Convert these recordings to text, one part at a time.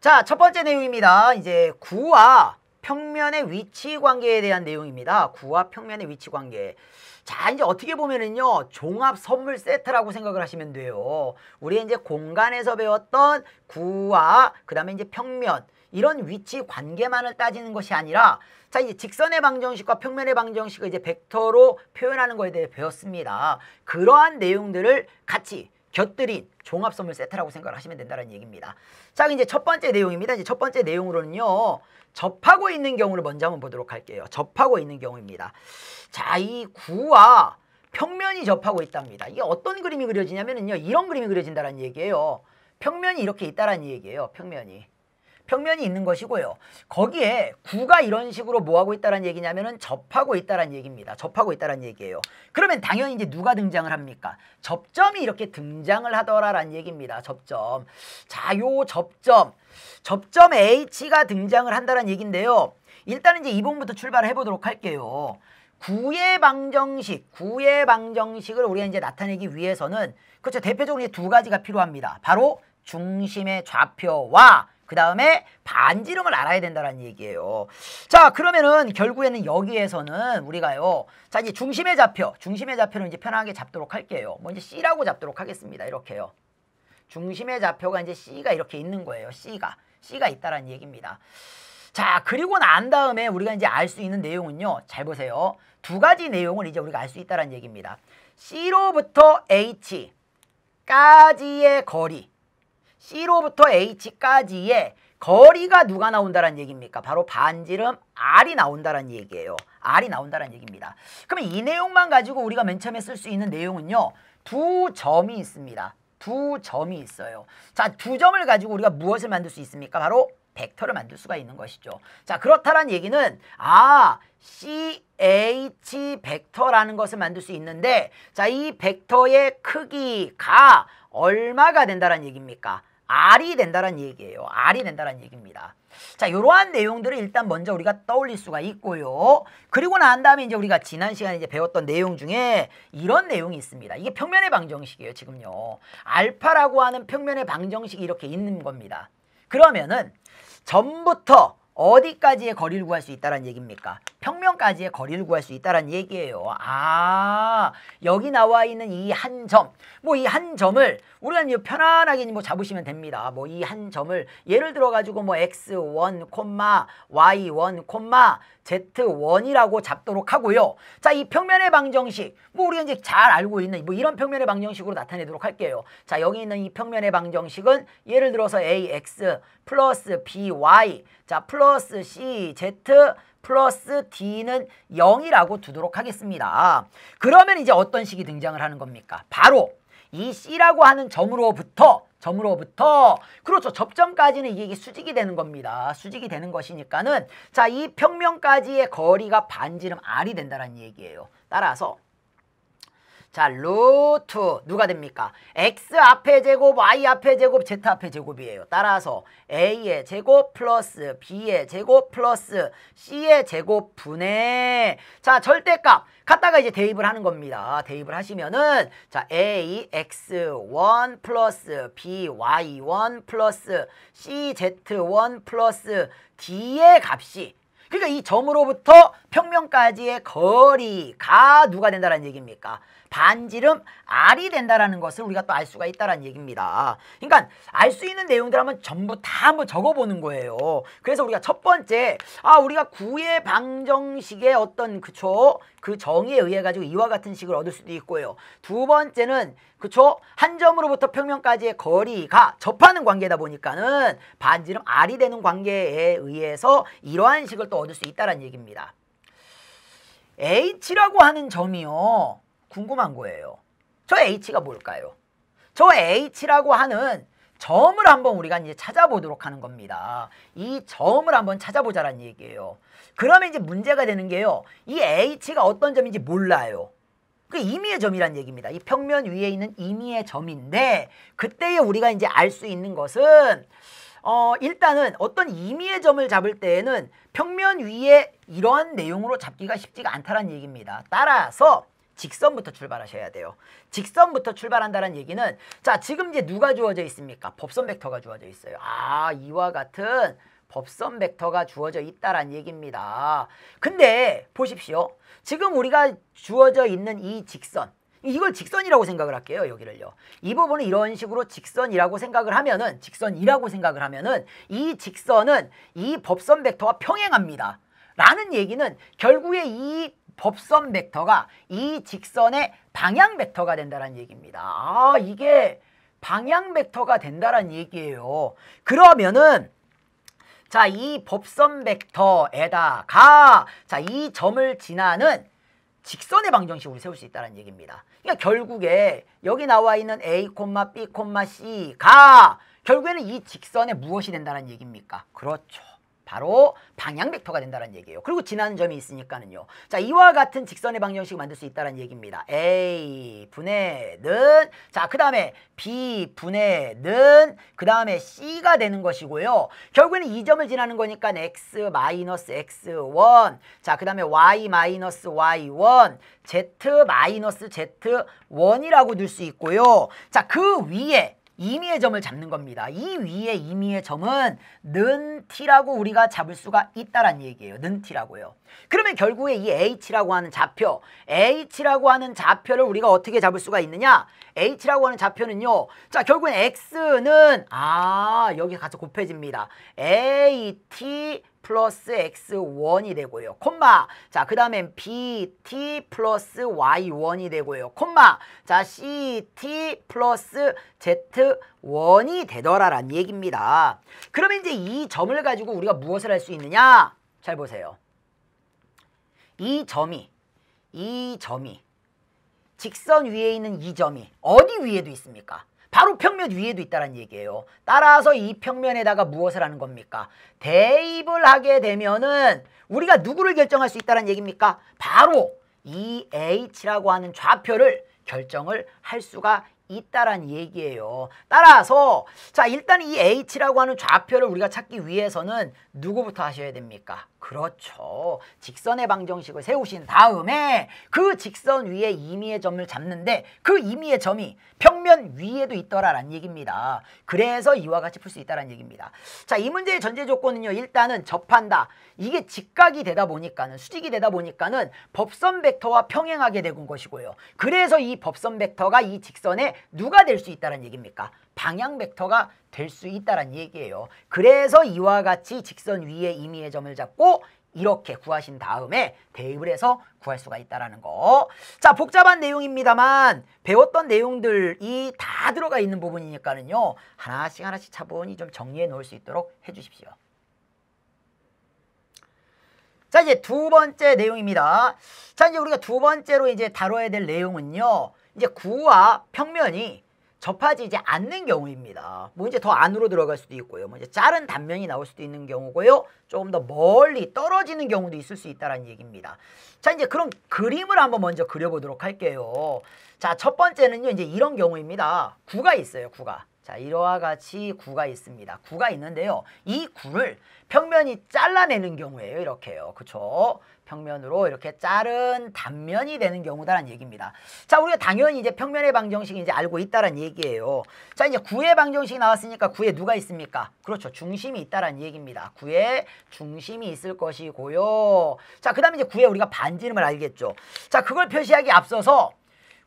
자, 첫 번째 내용입니다. 이제 구와 평면의 위치 관계에 대한 내용입니다. 구와 평면의 위치 관계. 자, 이제 어떻게 보면은요, 종합 선물 세트라고 생각을 하시면 돼요. 우리 이제 공간에서 배웠던 구와 그 다음에 이제 평면, 이런 위치 관계만을 따지는 것이 아니라 자 이제 직선의 방정식과 평면의 방정식을 이제 벡터로 표현하는 것에 대해 배웠습니다. 그러한 내용들을 같이 곁들인 종합 선물 세트라고 생각을 하시면 된다는 얘기입니다. 자, 이제 첫 번째 내용입니다. 이제 첫 번째 내용으로는요. 접하고 있는 경우를 먼저 한번 보도록 할게요. 접하고 있는 경우입니다. 자, 이 구와 평면이 접하고 있답니다. 이게 어떤 그림이 그려지냐면요. 이런 그림이 그려진다는 얘기예요. 평면이 이렇게 있다라는 얘기예요. 평면이. 평면이 있는 것이고요. 거기에 구가 이런 식으로 뭐하고 있다는 얘기냐면은 접하고 있다는 얘기입니다. 접하고 있다는 얘기예요. 그러면 당연히 이제 누가 등장을 합니까? 접점이 이렇게 등장을 하더라라는 얘기입니다. 접점. 자, 요 접점. 접점 H가 등장을 한다는 얘기인데요. 일단은 이제 이번부터 출발을 해보도록 할게요. 구의 방정식, 구의 방정식을 우리가 이제 나타내기 위해서는 그렇죠. 대표적으로 두 가지가 필요합니다. 바로 중심의 좌표와 그 다음에 반지름을 알아야 된다는 얘기예요. 자 그러면은 결국에는 여기에서는 우리가요. 자 이제 중심의 좌표, 중심의 좌표를 이제 편하게 잡도록 할게요. 먼저 뭐 C라고 잡도록 하겠습니다. 이렇게요. 중심의 좌표가 이제 C가 이렇게 있는 거예요. C가. C가 있다라는 얘기입니다. 자 그리고 난 다음에 우리가 이제 알 수 있는 내용은요. 잘 보세요. 두 가지 내용을 이제 우리가 알 수 있다는 얘기입니다. C로부터 H까지의 거리 C로부터 H까지의 거리가 누가 나온다는 얘기입니까? 바로 반지름 R이 나온다는 얘기예요. R이 나온다는 얘기입니다. 그러면 이 내용만 가지고 우리가 맨 처음에 쓸 수 있는 내용은요. 두 점이 있습니다. 두 점이 있어요. 자, 두 점을 가지고 우리가 무엇을 만들 수 있습니까? 바로 벡터를 만들 수가 있는 것이죠. 자, 그렇다란 얘기는 아, CH 벡터라는 것을 만들 수 있는데 자, 이 벡터의 크기가 얼마가 된다는 얘기입니까? R이 된다는 얘기예요. R이 된다는 얘기입니다. 자, 이러한 내용들을 일단 먼저 우리가 떠올릴 수가 있고요. 그리고 난 다음에 이제 우리가 지난 시간에 이제 배웠던 내용 중에 이런 내용이 있습니다. 이게 평면의 방정식이에요, 지금요. 알파라고 하는 평면의 방정식이 이렇게 있는 겁니다. 그러면은 전부터 어디까지의 거리를 구할 수 있다는 얘기입니까? 평면까지의 거리를 구할 수 있다는 얘기예요. 아 여기 나와 있는 이 한 점, 뭐 이 한 점을 우리는 편안하게 뭐 잡으시면 됩니다. 뭐 이 한 점을 예를 들어 가지고 뭐 x1, y1, z1이라고 잡도록 하고요. 자 이 평면의 방정식, 뭐 우리가 이제 잘 알고 있는 뭐 이런 평면의 방정식으로 나타내도록 할게요. 자 여기 있는 이 평면의 방정식은 예를 들어서 ax 플러스 by 자 플러스 플러스 CZ 플러스 D는 0이라고 두도록 하겠습니다. 그러면 이제 어떤 식이 등장을 하는 겁니까? 바로 이 C라고 하는 점으로부터 점으로부터 그렇죠 접점까지는 이게 수직이 되는 겁니다 수직이 되는 것이니까는 자 이 평면까지의 거리가 반지름 r이 된다는 얘기예요 따라서 자, 루트 누가 됩니까? x 앞에 제곱, y 앞에 제곱, z 앞에 제곱이에요. 따라서 a의 제곱 플러스 b의 제곱 플러스 c의 제곱 분의 자, 절대값 갖다가 이제 대입을 하는 겁니다. 대입을 하시면은 자, a x1 플러스 b y1 플러스 c z1 플러스 d의 값이 그러니까 이 점으로부터 평면까지의 거리가 누가 된다는 얘기입니까? 반지름 R이 된다라는 것을 우리가 또 알 수가 있다라는 얘기입니다. 그러니까 알 수 있는 내용들 한번 전부 다 한번 적어보는 거예요. 그래서 우리가 첫 번째 아 우리가 구의 방정식의 어떤 그쵸 그 정의에 의해 가지고 이와 같은 식을 얻을 수도 있고요. 두 번째는 그쵸 한 점으로부터 평면까지의 거리가 접하는 관계다 보니까는 반지름 R이 되는 관계에 의해서 이러한 식을 또 얻을 수 있다라는 얘기입니다. H라고 하는 점이요. 궁금한 거예요. 저 H가 뭘까요? 저 H라고 하는 점을 한번 우리가 이제 찾아보도록 하는 겁니다. 이 점을 한번 찾아보자라는 얘기예요. 그러면 이제 문제가 되는 게요. 이 H가 어떤 점인지 몰라요. 그 임의의 점이란 얘기입니다. 이 평면 위에 있는 임의의 점인데 그때에 우리가 이제 알 수 있는 것은 어 일단은 어떤 임의의 점을 잡을 때에는 평면 위에 이러한 내용으로 잡기가 쉽지가 않다라는 얘기입니다. 따라서 직선부터 출발하셔야 돼요. 직선부터 출발한다는 얘기는 자 지금 이제 누가 주어져 있습니까? 법선 벡터가 주어져 있어요. 아 이와 같은 법선 벡터가 주어져 있다란 얘기입니다. 근데 보십시오. 지금 우리가 주어져 있는 이 직선 이걸 직선이라고 생각을 할게요 여기를요 이 부분은 이런 식으로 직선이라고 생각을 하면은 직선이라고 생각을 하면은 이 직선은 이 법선 벡터와 평행합니다 라는 얘기는 결국에 이 법선 벡터가 이 직선의 방향 벡터가 된다는 얘기입니다. 아 이게 방향 벡터가 된다는 얘기예요. 그러면은 자 이 법선 벡터에다가 자 이 점을 지나는 직선의 방정식을 세울 수 있다는 얘기입니다. 그러니까 결국에 여기 나와 있는 A, B, C가 결국에는 이 직선의 무엇이 된다는 얘기입니까? 그렇죠. 바로 방향 벡터가 된다는 얘기예요. 그리고 지나는 점이 있으니까는요. 자 이와 같은 직선의 방정식을 만들 수 있다는 얘기입니다. A 분의 는자그 다음에 B 분의 는그 다음에 C가 되는 것이고요. 결국에는 이 점을 지나는 거니까 X 마이너스 X1 자그 다음에 Y 마이너스 Y1 Z 마이너스 Z1이라고 넣을 수 있고요. 자 그 위에 임의의 점을 잡는 겁니다. 이위에 임의의 점은 는 t라고 우리가 잡을 수가 있다는 얘기예요. 는 t라고요. 그러면 결국에 이 h라고 하는 좌표, h라고 하는 좌표를 우리가 어떻게 잡을 수가 있느냐? h라고 하는 좌표는요. 자, 결국엔 x는 아, 여기 가서 곱해집니다. at 플러스 x1이 되고요. 콤마. 자, 그 다음엔 bt 플러스 y1이 되고요. 콤마. 자, ct 플러스 z1이 되더라라는 얘기입니다. 그러면 이제 이 점을 가지고 우리가 무엇을 할 수 있느냐? 잘 보세요. 이 점이, 이 점이, 직선 위에 있는 이 점이 어디 위에도 있습니까? 바로 평면 위에도 있다는 얘기예요. 따라서 이 평면에다가 무엇을 하는 겁니까? 대입을 하게 되면은 우리가 누구를 결정할 수 있다는 얘기입니까? 바로 이 e H라고 하는 좌표를 결정을 할 수가 있다란 얘기예요. 따라서 자 일단 이 e H라고 하는 좌표를 우리가 찾기 위해서는 누구부터 하셔야 됩니까? 그렇죠. 직선의 방정식을 세우신 다음에 그 직선 위에 임의의 점을 잡는데 그 임의의 점이 평면 위에도 있더라라는 얘기입니다. 그래서 이와 같이 풀 수 있다라는 얘기입니다. 자, 이 문제의 전제 조건은요. 일단은 접한다. 이게 직각이 되다 보니까는 수직이 되다 보니까는 법선 벡터와 평행하게 되는 것이고요. 그래서 이 법선 벡터가 이 직선에 누가 될 수 있다는 라 얘기입니까? 방향 벡터가 될 수 있다는 얘기예요. 그래서 이와 같이 직선 위에 임의의 점을 잡고 이렇게 구하신 다음에 대입을 해서 구할 수가 있다는 거. 자 복잡한 내용입니다만 배웠던 내용들이 다 들어가 있는 부분이니까는요. 하나씩 하나씩 차분히 좀 정리해 놓을 수 있도록 해주십시오. 자 이제 두 번째 내용입니다. 자 이제 우리가 두 번째로 이제 다뤄야 될 내용은요. 이제 구와 평면이 접하지 지 않는 경우입니다. 뭐 이제 더 안으로 들어갈 수도 있고요. 뭐 이제 자른 단면이 나올 수도 있는 경우고요. 조금 더 멀리 떨어지는 경우도 있을 수 있다는 얘기입니다. 자 이제 그럼 그림을 한번 먼저 그려보도록 할게요. 자 첫 번째는요 이제 이런 경우입니다. 구가 있어요 구가. 자 이러와 같이 구가 있습니다. 구가 있는데요. 이 구를 평면이 잘라내는 경우에요. 이렇게요. 그죠 평면으로 이렇게 자른 단면이 되는 경우다라는 얘기입니다. 자 우리가 당연히 이제 평면의 방정식 이제 이 알고 있다라는 얘기예요. 자 이제 구의 방정식 이 나왔으니까 구에 누가 있습니까? 그렇죠. 중심이 있다라는 얘기입니다. 구에 중심이 있을 것이고요. 자 그다음에 이제 구에 우리가 반지름을 알겠죠. 자 그걸 표시하기 앞서서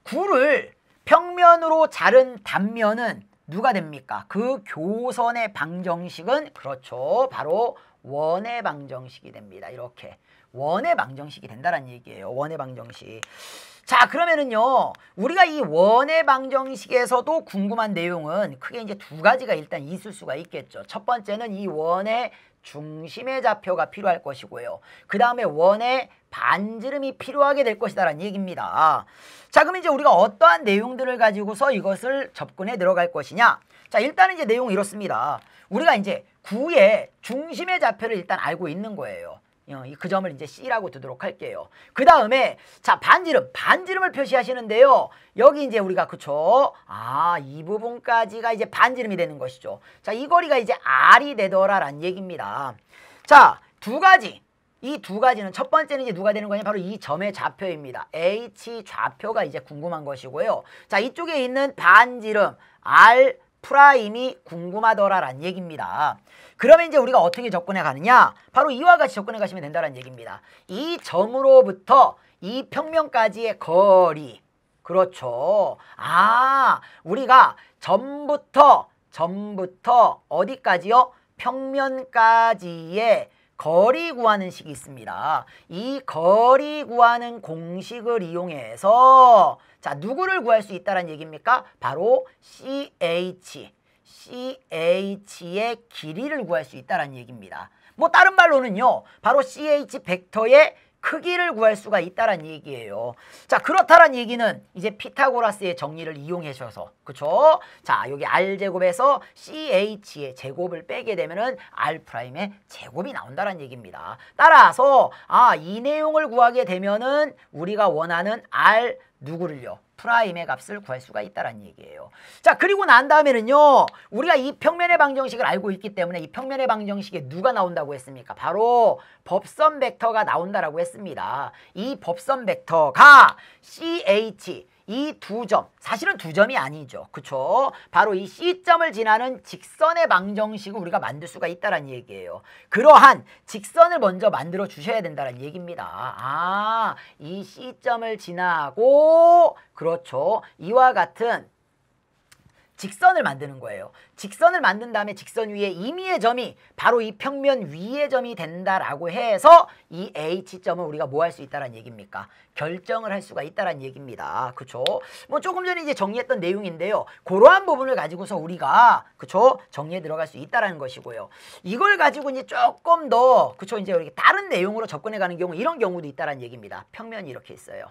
구를 평면으로 자른 단면은 누가 됩니까? 그 교선의 방정식은 그렇죠. 바로 원의 방정식이 됩니다. 이렇게 원의 방정식이 된다는 얘기예요. 원의 방정식. 자 그러면은요 우리가 이 원의 방정식에서도 궁금한 내용은 크게 이제 두 가지가 일단 있을 수가 있겠죠. 첫 번째는 이 원의 중심의 좌표가 필요할 것이고요. 그 다음에 원의 반지름이 필요하게 될 것이다라는 얘기입니다. 자 그럼 이제 우리가 어떠한 내용들을 가지고서 이것을 접근해 들어갈 것이냐 자 일단은 이제 내용이 이렇습니다. 우리가 이제 구의 중심의 좌표를 일단 알고 있는 거예요. 어, 그 점을 이제 C라고 두도록 할게요. 그 다음에 자 반지름, 반지름을 표시하시는데요. 여기 이제 우리가 그쵸? 아 이 부분까지가 이제 반지름이 되는 것이죠. 자 이 거리가 이제 R이 되더라란 얘기입니다. 자 두 가지. 이 두 가지는 첫 번째는 이제 누가 되는 거냐 바로 이 점의 좌표입니다. H 좌표가 이제 궁금한 것이고요. 자 이쪽에 있는 반지름 R 프라임이 궁금하더라란 얘기입니다. 그러면 이제 우리가 어떻게 접근해 가느냐? 바로 이와 같이 접근해 가시면 된다는 얘기입니다. 이 점으로부터 이 평면까지의 거리. 그렇죠. 아, 우리가 점부터 점부터 어디까지요? 평면까지의 거리 구하는 식이 있습니다. 이 거리 구하는 공식을 이용해서 자 누구를 구할 수 있다는 얘기입니까? 바로 CH, CH의 길이를 구할 수 있다는 얘기입니다. 뭐 다른 말로는요. 바로 CH 벡터의 크기를 구할 수가 있다는 얘기예요. 자 그렇다란 얘기는 이제 피타고라스의 정리를 이용해셔서 그렇죠자 여기 r제곱에서 ch의 제곱을 빼게 되면은 r'의 제곱이 나온다는 얘기입니다. 따라서 아 이 내용을 구하게 되면은 우리가 원하는 r 누구를요? 프라임의 값을 구할 수가 있다는 얘기예요. 자 그리고 난 다음에는요. 우리가 이 평면의 방정식을 알고 있기 때문에 이 평면의 방정식에 누가 나온다고 했습니까? 바로 법선 벡터가 나온다라고 했습니다. 이 법선 벡터가 CH 이두 점, 사실은 두 점이 아니죠. 그쵸? 바로 이 C점을 지나는 직선의 방정식을 우리가 만들 수가 있다는 얘기예요. 그러한 직선을 먼저 만들어 주셔야 된다는 얘기입니다. 아, 이 C점을 지나고, 그렇죠. 이와 같은 직선을 만드는 거예요. 직선을 만든 다음에 직선 위에 임의의 점이 바로 이 평면 위의 점이 된다라고 해서 이 H점을 우리가 뭐 할 수 있다는 얘기입니까? 결정을 할 수가 있다는 얘기입니다. 그죠뭐 조금 전에 이제 정리했던 내용인데요. 그러한 부분을 가지고서 우리가 그죠 정리에 들어갈 수 있다는 것이고요. 이걸 가지고 이제 조금 더그죠 이제 이렇 다른 내용으로 접근해 가는 경우 이런 경우도 있다는 얘기입니다. 평면이 이렇게 있어요.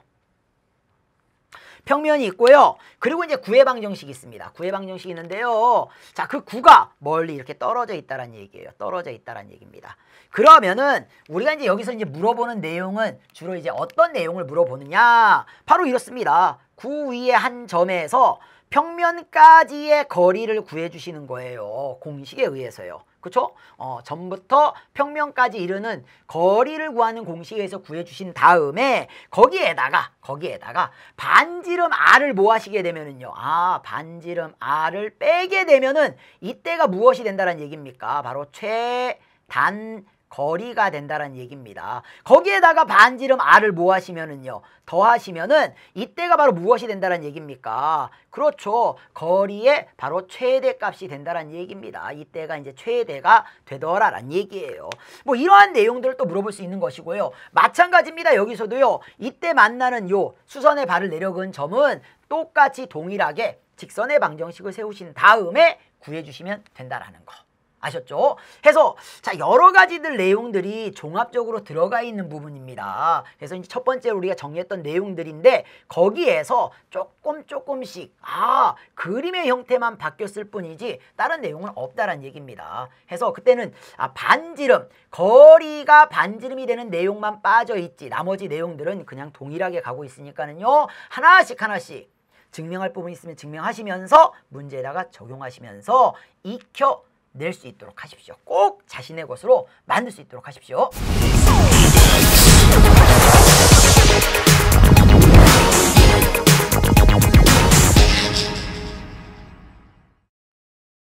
평면이 있고요. 그리고 이제 구해방정식이 있습니다. 구해방정식이 있는데요. 자, 그 구가 멀리 이렇게 떨어져 있다는 얘기예요. 떨어져 있다는 얘기입니다. 그러면은 우리가 이제 여기서 이제 물어보는 내용은 주로 이제 어떤 내용을 물어보느냐? 바로 이렇습니다. 구위에한 점에서 평면까지의 거리를 구해 주시는 거예요. 공식에 의해서요. 그렇죠 어, 전부터 평면까지 이르는 거리를 구하는 공식에서 구해주신 다음에 거기에다가 거기에다가 반지름 r을 모아시게 되면은요. 아 반지름 r을 빼게 되면은 이때가 무엇이 된다는 얘기입니까? 바로 최단 거리가 된다는 얘기입니다. 거기에다가 반지름 r을 모하시면은요. 더하시면은 이때가 바로 무엇이 된다는 얘기입니까? 그렇죠. 거리의 바로 최대값이 된다는 얘기입니다. 이때가 이제 최대가 되더라란 얘기예요. 뭐 이러한 내용들을 또 물어볼 수 있는 것이고요. 마찬가지입니다. 여기서도요. 이때 만나는 요 수선의 발을 내려근 점은 똑같이 동일하게 직선의 방정식을 세우신 다음에 구해주시면 된다라는 거. 아셨죠? 해서 자 여러 가지들 내용들이 종합적으로 들어가 있는 부분입니다. 그래서 이제 첫 번째 우리가 정리했던 내용들인데 거기에서 조금 조금씩 아 그림의 형태만 바뀌었을 뿐이지 다른 내용은 없다는 얘기입니다. 해서 그때는 아 반지름 거리가 반지름이 되는 내용만 빠져 있지 나머지 내용들은 그냥 동일하게 가고 있으니까는요 하나씩 하나씩 증명할 부분 있으면 증명하시면서 문제에다가 적용하시면서 익혀 낼수 있도록 하십시오. 꼭 자신의 것으로 만들 수 있도록 하십시오.